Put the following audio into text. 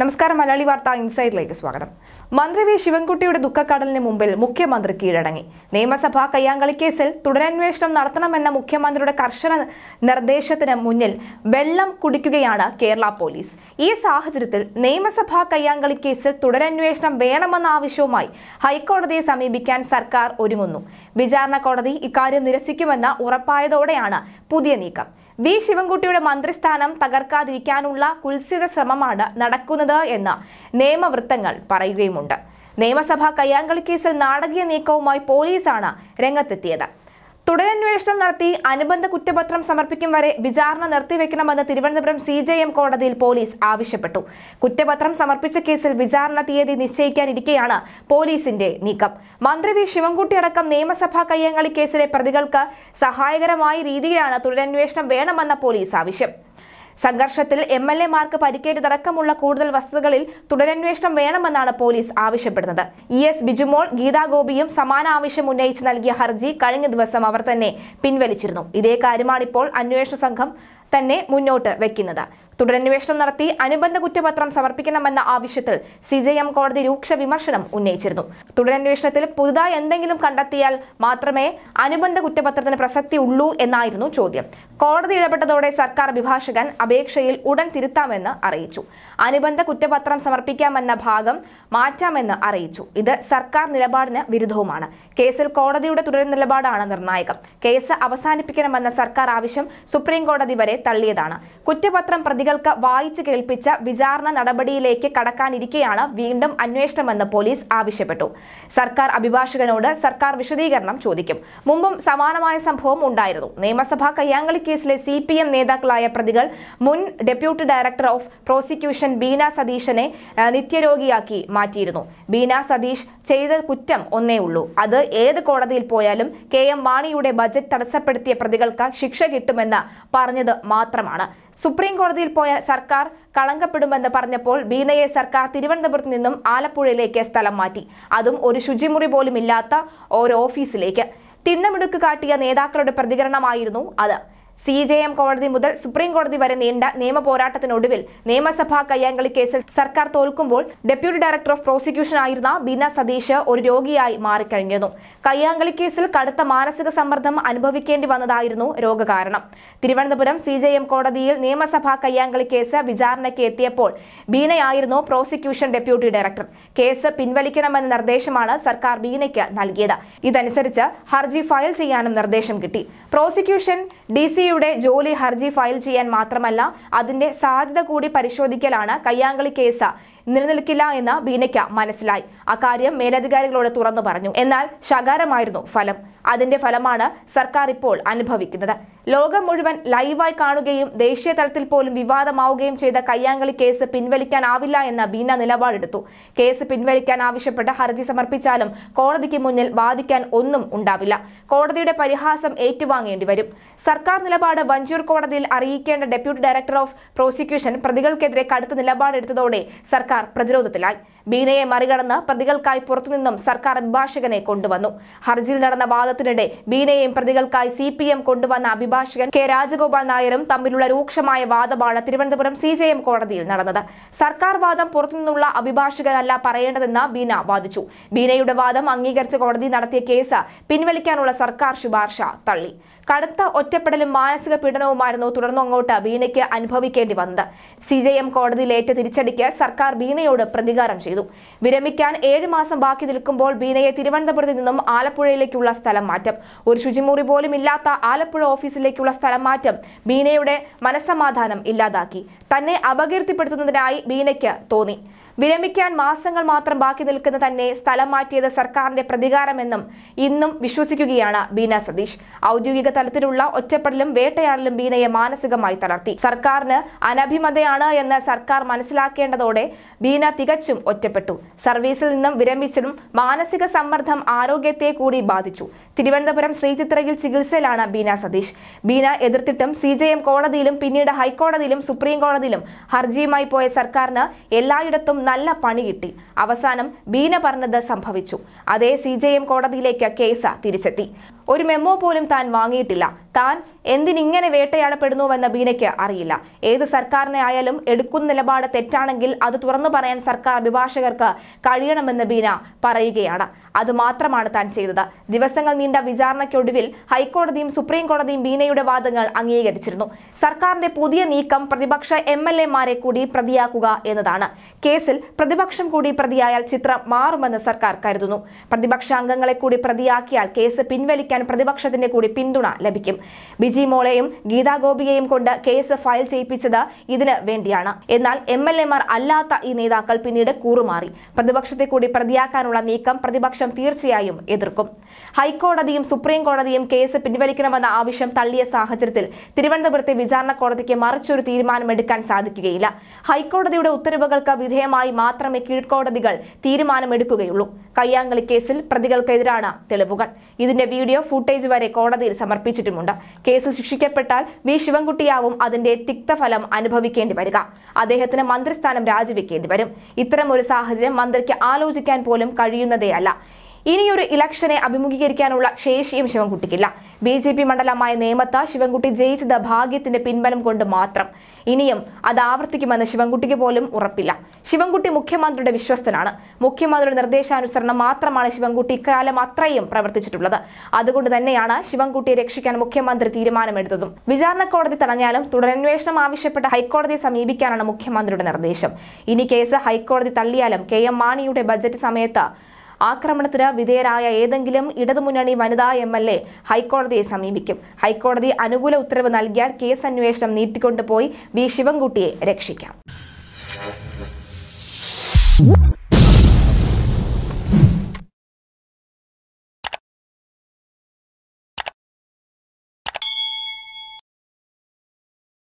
നമസ്കാരം മലയാളി വാർത്ത ഇൻസൈഡിലേക്ക് സ്വാഗതം മന്ത്രി വി ശിവൻകുട്ടിയുടെ ദുഃഖക്കടലിന് മുമ്പിൽ മുഖ്യമന്ത്രി കീഴടങ്ങി നിയമസഭാ കയ്യാങ്കളി കേസിൽ തുടരന്വേഷണം നടത്തണമെന്ന മുഖ്യമന്ത്രിയുടെ കർശന നിർദ്ദേശത്തിന് മുന്നിൽ വെള്ളം കുടിക്കുകയാണ് കേരള പോലീസ് ഈ സാഹചര്യത്തിൽ നിയമസഭാ കയ്യാങ്കളി കേസിൽ തുടരന്വേഷണം വേണമെന്ന ആവശ്യവുമായി ഹൈക്കോടതിയെ സമീപിക്കാൻ സർക്കാർ ഒരുങ്ങുന്നു വിചാരണ കോടതി ഇക്കാര്യം നിരസിക്കുമെന്ന് ഉറപ്പായതോടെയാണ് പുതിയ നീക്കം വി ശിവൻകുട്ടിയുടെ മന്ത്രിസ്ഥാനം തകർക്കാതിരിക്കാനുള്ള കുൽസിത ശ്രമമാണ് നടക്കുന്നത് എന്ന് നിയമവൃത്തങ്ങൾ പറയുകയുമുണ്ട് നിയമസഭാ കയ്യാങ്കളി കേസിൽ നാടകീയ നീക്കവുമായി പോലീസാണ് രംഗത്തെത്തിയത് തുടരന്വേഷണം നടത്തി അനുബന്ധ കുറ്റപത്രം സമർപ്പിക്കും വരെ വിചാരണ നിർത്തിവെക്കണമെന്ന് തിരുവനന്തപുരം സി ജെ എം കോടതിയിൽ പോലീസ് ആവശ്യപ്പെട്ടു കുറ്റപത്രം സമർപ്പിച്ച കേസിൽ വിചാരണ തീയതി നിശ്ചയിക്കാനിരിക്കെയാണ് പോലീസിന്റെ നീക്കം മന്ത്രി വി ശിവൻകുട്ടി അടക്കം നിയമസഭാ കയ്യങ്ങളി കേസിലെ പ്രതികൾക്ക് സഹായകരമായ രീതിയിലാണ് തുടരന്വേഷണം വേണമെന്ന പോലീസ് ആവശ്യം സംഘർഷത്തിൽ എം എൽ മാർക്ക് പരിക്കേറ്റതടക്കമുള്ള കൂടുതൽ വസ്തുതകളിൽ തുടരന്വേഷണം വേണമെന്നാണ് പോലീസ് ആവശ്യപ്പെടുന്നത് ഇ എസ് ബിജുമോൾ ഗീതാഗോപിയും സമാന ആവശ്യം ഉന്നയിച്ച് നൽകിയ ഹർജി കഴിഞ്ഞ ദിവസം അവർ തന്നെ പിൻവലിച്ചിരുന്നു ഇതേ കാര്യമാണിപ്പോൾ അന്വേഷണ സംഘം തന്നെ മുന്നോട്ട് വെക്കുന്നത് തുടരന്വേഷണം നടത്തി അനുബന്ധ കുറ്റപത്രം സമർപ്പിക്കണമെന്ന ആവശ്യത്തിൽ സി ജെ എം കോടതി രൂക്ഷ വിമർശനം ഉന്നയിച്ചിരുന്നു തുടരന്വേഷണത്തിൽ പുതുതായി എന്തെങ്കിലും കണ്ടെത്തിയാൽ മാത്രമേ അനുബന്ധ കുറ്റപത്രത്തിന് പ്രസക്തി ഉള്ളൂ എന്നായിരുന്നു ചോദ്യം കോടതി ഇടപെട്ടതോടെ സർക്കാർ അഭിഭാഷകൻ അപേക്ഷയിൽ ഉടൻ തിരുത്താമെന്ന് അറിയിച്ചു അനുബന്ധ കുറ്റപത്രം സമർപ്പിക്കാമെന്ന ഭാഗം മാറ്റാമെന്ന് അറിയിച്ചു ഇത് സർക്കാർ നിലപാടിന് വിരുദ്ധവുമാണ് കേസിൽ കോടതിയുടെ തുടർ നിലപാടാണ് നിർണായകം കേസ് അവസാനിപ്പിക്കണമെന്ന സർക്കാർ ആവശ്യം സുപ്രീം കോടതി വരെ തള്ളിയതാണ് കുറ്റപത്രം പ്രതികൾക്ക് വായിച്ചു കേൾപ്പിച്ച വിചാരണ നടപടിയിലേക്ക് കടക്കാനിരിക്കെയാണ് വീണ്ടും അന്വേഷണമെന്ന് പോലീസ് ആവശ്യപ്പെട്ടു സർക്കാർ അഭിഭാഷകനോട് സർക്കാർ വിശദീകരണം ചോദിക്കും മുമ്പും സമാനമായ സംഭവം ഉണ്ടായിരുന്നു നിയമസഭാ കയ്യാങ്കളി കേസിലെ സി പി എം നേതാക്കളായ പ്രതികൾ മുൻ deputy director of prosecution Beena സതീശനെ നിത്യരോഗിയാക്കി മാറ്റിയിരുന്നു ബീന സതീഷ് ചെയ്ത കുറ്റം ഒന്നേ ഉള്ളൂ അത് ഏത് കോടതിയിൽ പോയാലും കെ എം മാണിയുടെ ബജറ്റ് തടസ്സപ്പെടുത്തിയ പ്രതികൾക്ക് ശിക്ഷ കിട്ടുമെന്ന് പറഞ്ഞത് മാത്രമാണ് സുപ്രീം കോടതിയിൽ പോയ സർക്കാർ കളങ്കപ്പെടുമെന്ന് പറഞ്ഞപ്പോൾ ബീനയെ സർക്കാർ തിരുവനന്തപുരത്ത് നിന്നും ആലപ്പുഴയിലേക്ക് സ്ഥലം മാറ്റി അതും ഒരു ശുചിമുറി പോലും ഇല്ലാത്ത ഒരു ഓഫീസിലേക്ക് തിണ്ണമിടുക്ക് കാട്ടിയ നേതാക്കളുടെ പ്രതികരണമായിരുന്നു അത് സി ജെ എം കോടതി മുതൽ സുപ്രീം കോടതി വരെ നീണ്ട നിയമ പോരാട്ടത്തിനൊടുവിൽ നിയമസഭാ കയ്യാങ്കളി കേസിൽ സർക്കാർ തോൽക്കുമ്പോൾ ഡെപ്യൂട്ടി ഡയറക്ടർ ഓഫ് പ്രോസിക്യൂഷൻ ആയിരുന്ന ബീന സതീഷ് ഒരു രോഗിയായി മാറിക്കഴിഞ്ഞിരുന്നു കയ്യാങ്കളി കേസിൽ കടുത്ത മാനസിക സമ്മർദ്ദം അനുഭവിക്കേണ്ടി വന്നതായിരുന്നു രോഗകാരണം തിരുവനന്തപുരം സി ജെ എം കോടതിയിൽ നിയമസഭാ കയ്യാങ്കളി കേസ് വിചാരണയ്ക്ക് എത്തിയപ്പോൾ ബീനയായിരുന്നു പ്രോസിക്യൂഷൻ ഡെപ്യൂട്ടി ഡയറക്ടർ കേസ് പിൻവലിക്കണമെന്ന നിർദ്ദേശമാണ് സർക്കാർ ബീനയ്ക്ക് നൽകിയത് ഇതനുസരിച്ച് ഹർജി ഫയൽ ചെയ്യാനും നിർദ്ദേശം കിട്ടി പ്രോസിക്യൂഷൻ ഡി സി ജിയുടെ ജോലി ഹർജി ഫയൽ ചെയ്യാൻ മാത്രമല്ല അതിന്റെ സാധ്യത കൂടി പരിശോധിക്കലാണ് കയ്യാങ്കളി കേസ് നിലനിൽക്കില്ല എന്ന് ബീനയ്ക്ക മനസ്സിലായി അക്കാര്യം മേലധികാരികളോട് തുറന്നു പറഞ്ഞു എന്നാൽ ശകാരമായിരുന്നു ഫലം അതിന്റെ ഫലമാണ് സർക്കാർ ഇപ്പോൾ അനുഭവിക്കുന്നത് ലോകം മുഴുവൻ ലൈവായി കാണുകയും ദേശീയ തലത്തിൽ പോലും വിവാദമാവുകയും ചെയ്ത കയ്യാങ്കളി കേസ് പിൻവലിക്കാനാവില്ല എന്ന ബീന നിലപാടെടുത്തു കേസ് പിൻവലിക്കാൻ ആവശ്യപ്പെട്ട ഹർജി സമർപ്പിച്ചാലും കോടതിക്ക് മുന്നിൽ വാദിക്കാൻ ഒന്നും ഉണ്ടാവില്ല കോടതിയുടെ പരിഹാസം ഏറ്റുവാങ്ങേണ്ടി വരും സർക്കാർ നിലപാട് വഞ്ചൂർ കോടതിയിൽ അറിയിക്കേണ്ട ഡെപ്യൂട്ടി ഡയറക്ടർ ഓഫ് പ്രോസിക്യൂഷൻ പ്രതികൾക്കെതിരെ കടുത്ത നിലപാടെടുത്തതോടെ സർക്കാർ സർക്കാർ പ്രതിരോധത്തിലായി ബീനയെ മറികടന്ന് പ്രതികൾക്കായി പുറത്തുനിന്നും സർക്കാർ അഭിഭാഷകനെ കൊണ്ടുവന്നു ഹർജിയിൽ നടന്ന വാദത്തിനിടെ ബീനയെയും പ്രതികൾക്കായി സി പി എം കൊണ്ടുവന്ന അഭിഭാഷകൻ കെ രാജഗോപാൽ നായരും തമ്മിലുള്ള രൂക്ഷമായ വാദമാണ് തിരുവനന്തപുരം സി ജെ എം കോടതിയിൽ നടന്നത് സർക്കാർ വാദം പുറത്തുനിന്നുള്ള അഭിഭാഷകനല്ല പറയേണ്ടതെന്ന് ബീന വാദിച്ചു ബീനയുടെ വാദം അംഗീകരിച്ച കോടതി നടത്തിയ കേസ് പിൻവലിക്കാനുള്ള സർക്കാർ ശുപാർശ തള്ളി കടുത്ത ഒറ്റപ്പെടലും മാനസിക പീഡനവുമായിരുന്നു തുടർന്നു അങ്ങോട്ട് ബീനയ്ക്ക് അനുഭവിക്കേണ്ടി വന്നത് സി കോടതിയിലേറ്റ തിരിച്ചടിക്ക് സർക്കാർ ബീനയോട് പ്രതികാരം ചെയ്തു ചെയ്തു വിരമിക്കാൻ ഏഴ് മാസം ബാക്കി നിൽക്കുമ്പോൾ ബീനയെ തിരുവനന്തപുരത്ത് നിന്നും ആലപ്പുഴയിലേക്കുള്ള സ്ഥലം മാറ്റം ഒരു ശുചിമുറി പോലും ഇല്ലാത്ത ആലപ്പുഴ ഓഫീസിലേക്കുള്ള സ്ഥലം മാറ്റം ബീനയുടെ മനസ്സമാധാനം ഇല്ലാതാക്കി തന്നെ അപകീർത്തിപ്പെടുത്തുന്നതിനായി ബീനയ്ക്ക് തോന്നി വിരമിക്കാൻ മാസങ്ങൾ മാത്രം ബാക്കി നിൽക്കുന്ന തന്നെ സ്ഥലം മാറ്റിയത് സർക്കാരിന്റെ പ്രതികാരമെന്നും ഇന്നും വിശ്വസിക്കുകയാണ് ബീന സതീഷ് ഔദ്യോഗിക തലത്തിലുള്ള ഒറ്റപ്പെടലും വേട്ടയാടലും ബീനയെ മാനസികമായി തളർത്തി സർക്കാരിന് അനഭിമതയാണ് എന്ന് സർക്കാർ മനസ്സിലാക്കേണ്ടതോടെ ബീന തികച്ചും ഒറ്റപ്പെട്ടു സർവീസിൽ നിന്നും വിരമിച്ചതും മാനസിക സമ്മർദ്ദം ആരോഗ്യത്തെ കൂടി ബാധിച്ചു തിരുവനന്തപുരം ശ്രീചിത്രയിൽ ചികിത്സയിലാണ് ബീന സതീഷ് ബീന എതിർത്തിട്ടും സി കോടതിയിലും പിന്നീട് ഹൈക്കോടതിയിലും സുപ്രീം കോടതിയിലും ഹർജിയുമായി പോയ സർക്കാരിന് എല്ലായിടത്തും നല്ല പണി കിട്ടി അവസാനം ബീന പറഞ്ഞത് സംഭവിച്ചു അതേ സി കോടതിയിലേക്ക് കേസ് തിരിച്ചെത്തി ഒരു മെമ്മോ പോലും താൻ വാങ്ങിയിട്ടില്ല താൻ എന്തിനിങ്ങനെ വേട്ടയാടപ്പെടുന്നുവെന്ന് ബീനയ്ക്ക് അറിയില്ല ഏത് സർക്കാരിനെ ആയാലും എടുക്കുന്ന നിലപാട് തെറ്റാണെങ്കിൽ അത് തുറന്നു പറയാൻ സർക്കാർ അഭിഭാഷകർക്ക് കഴിയണമെന്ന് ബീന പറയുകയാണ് അതുമാത്രമാണ് താൻ ചെയ്തത് ദിവസങ്ങൾ നീണ്ട വിചാരണയ്ക്കൊടുവിൽ ഹൈക്കോടതിയും സുപ്രീം കോടതിയും ബീനയുടെ വാദങ്ങൾ അംഗീകരിച്ചിരുന്നു സർക്കാരിന്റെ പുതിയ നീക്കം പ്രതിപക്ഷ എം എൽ എമാരെ കൂടി പ്രതിയാക്കുക എന്നതാണ് കേസിൽ പ്രതിപക്ഷം കൂടി പ്രതിയായാൽ ചിത്രം മാറുമെന്ന് സർക്കാർ കരുതുന്നു പ്രതിപക്ഷ അംഗങ്ങളെ കൂടി പ്രതിയാക്കിയാൽ കേസ് പിൻവലിക്കാൻ പ്രതിപക്ഷത്തിന്റെ കൂടി പിന്തുണ ലഭിക്കും ബിജി മോളെയും ഗീതാ ഗോപിയെയും കൊണ്ട് കേസ് ഫയൽ ചെയ്യിപ്പിച്ചത് ഇതിന് വേണ്ടിയാണ് എന്നാൽ എം എൽ എമാർ അല്ലാത്ത ഈ നേതാക്കൾ പിന്നീട് കൂറുമാറി പ്രതിപക്ഷത്തെ കൂടി പ്രതിയാക്കാനുള്ള നീക്കം പ്രതിപക്ഷം തീർച്ചയായും എതിർക്കും ഹൈക്കോടതിയും സുപ്രീം കോടതിയും കേസ് പിൻവലിക്കണമെന്ന ആവശ്യം തള്ളിയ സാഹചര്യത്തിൽ തിരുവനന്തപുരത്തെ വിചാരണ കോടതിക്ക് മറിച്ചൊരു തീരുമാനമെടുക്കാൻ സാധിക്കുകയില്ല ഹൈക്കോടതിയുടെ ഉത്തരവുകൾക്ക് വിധേയമായി മാത്രമേ കീഴ്ക്കോടതികൾ തീരുമാനമെടുക്കുകയുള്ളൂ കയ്യാങ്കളി കേസിൽ പ്രതികൾക്കെതിരാണ് തെളിവുകൾ ഇതിന്റെ വീഡിയോ ഫുട്ടേജ് വരെ കോടതിയിൽ സമർപ്പിച്ചിട്ടുമുണ്ട് കേസ് ശിക്ഷിക്കപ്പെട്ടാൽ വി ശിവൻകുട്ടിയാവും അതിന്റെ തിക്തഫലം അനുഭവിക്കേണ്ടി വരിക അദ്ദേഹത്തിന് മന്ത്രിസ്ഥാനം രാജിവെക്കേണ്ടി വരും ഇത്തരം ഒരു സാഹചര്യം മന്ത്രിക്ക് ആലോചിക്കാൻ പോലും കഴിയുന്നതേയല്ല ഇനിയൊരു ഇലക്ഷനെ അഭിമുഖീകരിക്കാനുള്ള ശേഷിയും ശിവൻകുട്ടിക്കില്ല ബി ജെ പി മണ്ഡലമായ നേമത്ത ശിവൻകുട്ടി ജയിച്ചത് ഭാഗ്യത്തിന്റെ പിൻബലം കൊണ്ട് മാത്രം ഇനിയും അത് ആവർത്തിക്കുമെന്ന് ശിവൻകുട്ടിക്ക് പോലും ഉറപ്പില്ല ശിവൻകുട്ടി മുഖ്യമന്ത്രിയുടെ വിശ്വസ്തനാണ് മുഖ്യമന്ത്രിയുടെ നിർദ്ദേശാനുസരണം മാത്രമാണ് ശിവൻകുട്ടി ഇക്കാലം അത്രയും പ്രവർത്തിച്ചിട്ടുള്ളത് അതുകൊണ്ട് തന്നെയാണ് ശിവൻകുട്ടിയെ രക്ഷിക്കാൻ മുഖ്യമന്ത്രി തീരുമാനമെടുത്തതും വിചാരണ കോടതി തടഞ്ഞാലും തുടരന്വേഷണം ആവശ്യപ്പെട്ട ഹൈക്കോടതിയെ സമീപിക്കാനാണ് മുഖ്യമന്ത്രിയുടെ നിർദ്ദേശം ഇനി കേസ് ഹൈക്കോടതി തള്ളിയാലും കെ എം മാണിയുടെ ബജറ്റ് സമയത്ത് ആക്രമണത്തിന് വിധേയരായ ഏതെങ്കിലും ഇടതുമുന്നണി വനിതാ എം എൽ എ ഹൈക്കോടതിയെ സമീപിക്കും ഹൈക്കോടതി അനുകൂല ഉത്തരവ് നൽകിയാൽ കേസ് അന്വേഷണം നീട്ടിക്കൊണ്ടുപോയി വി ശിവൻകുട്ടിയെ രക്ഷിക്കാം